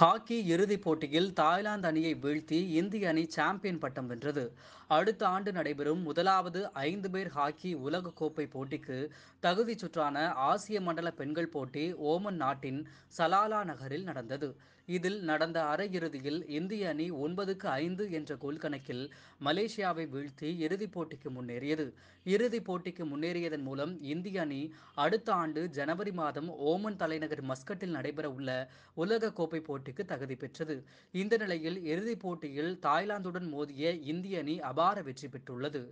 hockey இறுதிப் போட்டியில் Thailand அணியை வீழ்த்தி இந்திய அணி சாம்பியன் பட்டம் வென்றது அடுத்த ஆண்டு நடைபெறும் முதலாவது ஐந்து பேர் ஹாக்கி உலகக்கோப்பை போட்டிக்கு தகுதி சுற்றான ஆசிய மண்டல பெண்கள் போட்டி ஓமன் நாட்டின் சலாலா நகரில் நடந்தது இதில் நடந்த அரையிறுதியில் இந்திய அணி ஒன்பதுக்கு ஐந்து என்ற கோல் கணக்கில் மலேசியாவை வீழ்த்தி இறுதிப் போட்டிக்கு முன்னேறியது இறுதிப் போட்டிக்கு முன்னேறியதன் மூலம் இந்திய அணி அடுத்த ஆண்டு ஜனவரி மாதம் ஓமன் தலைநகர் மஸ்கட்டில் நடைபெற உள்ள உலகக்கோப்பை போட்டி போட்டிக்கு தகுதி பெற்றது இந்த நிலையில் இறுதிப் போட்டியில் தாய்லாந்துடன் மோதிய இந்திய அணி அபார வெற்றி பெற்றுள்ளது